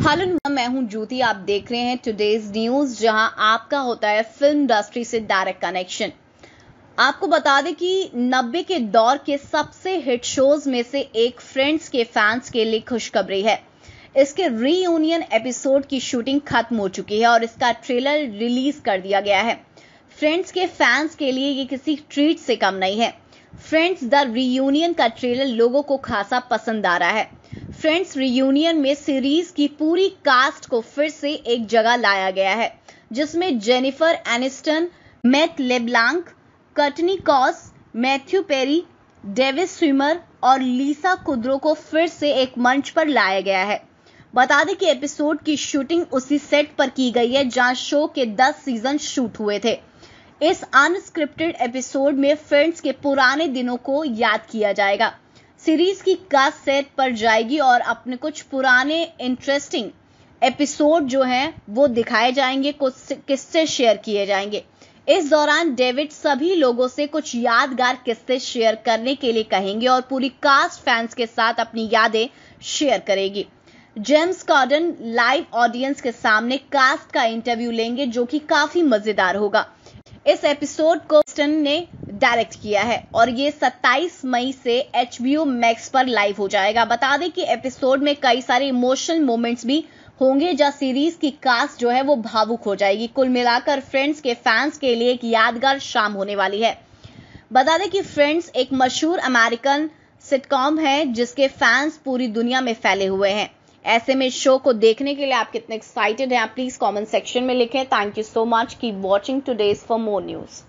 hello मैं हूं ज्योति आप देख रहे हैं टुडेज न्यूज जहां आपका होता है फिल्म इंडस्ट्री से डायरेक्ट कनेक्शन आपको बता दें कि नब्बे के दौर के सबसे हिट शोज में से एक फ्रेंड्स के फैंस के लिए खुशखबरी है इसके रीयूनियन एपिसोड की शूटिंग खत्म हो चुकी है और इसका ट्रेलर रिलीज कर दिया गया है फ्रेंड्स के फैंस के लिए ये किसी ट्रीट से कम नहीं है फ्रेंड्स द रीयूनियन का ट्रेलर लोगों को खासा पसंद आ रहा है फ्रेंड्स रियूनियन में सीरीज की पूरी कास्ट को फिर से एक जगह लाया गया है जिसमें Jennifer Aniston Matt LeBlanc Courteney Cox Matthew Perry David Schwimmer और लीसा कुद्रो को फिर से एक मंच पर लाया गया है बता दें कि एपिसोड की शूटिंग उसी सेट पर की गई है जहां शो के 10 सीजन शूट हुए थे इस अनस्क्रिप्टेड एपिसोड में फ्रेंड्स के पुराने दिनों को याद किया जाएगा सीरीज की कास्ट सेट पर जाएगी और अपने कुछ पुराने इंटरेस्टिंग एपिसोड जो हैं वो दिखाए जाएंगे कुछ किस्से शेयर किए जाएंगे इस दौरान डेविड सभी लोगों से कुछ यादगार किस्से शेयर करने के लिए कहेंगे और पूरी कास्ट फैंस के साथ अपनी यादें शेयर करेगी जेम्स कॉर्डन लाइव ऑडियंस के सामने कास्ट का इंटरव्यू लेंगे जो कि काफी मजेदार होगा इस एपिसोड को ने डायरेक्ट किया है और ये 27 मई से एच मैक्स पर लाइव हो जाएगा बता दें कि एपिसोड में कई सारे इमोशनल मोमेंट्स भी होंगे जहां सीरीज की कास्ट जो है वो भावुक हो जाएगी कुल मिलाकर फ्रेंड्स के फैंस के लिए एक यादगार शाम होने वाली है बता दें कि फ्रेंड्स एक मशहूर अमेरिकन सिटकॉम है जिसके फैंस पूरी दुनिया में फैले हुए हैं ऐसे में शो को देखने के लिए आप कितने एक्साइटेड हैं आप प्लीज कमेंट सेक्शन में लिखें thank you so much keep watching today's for more news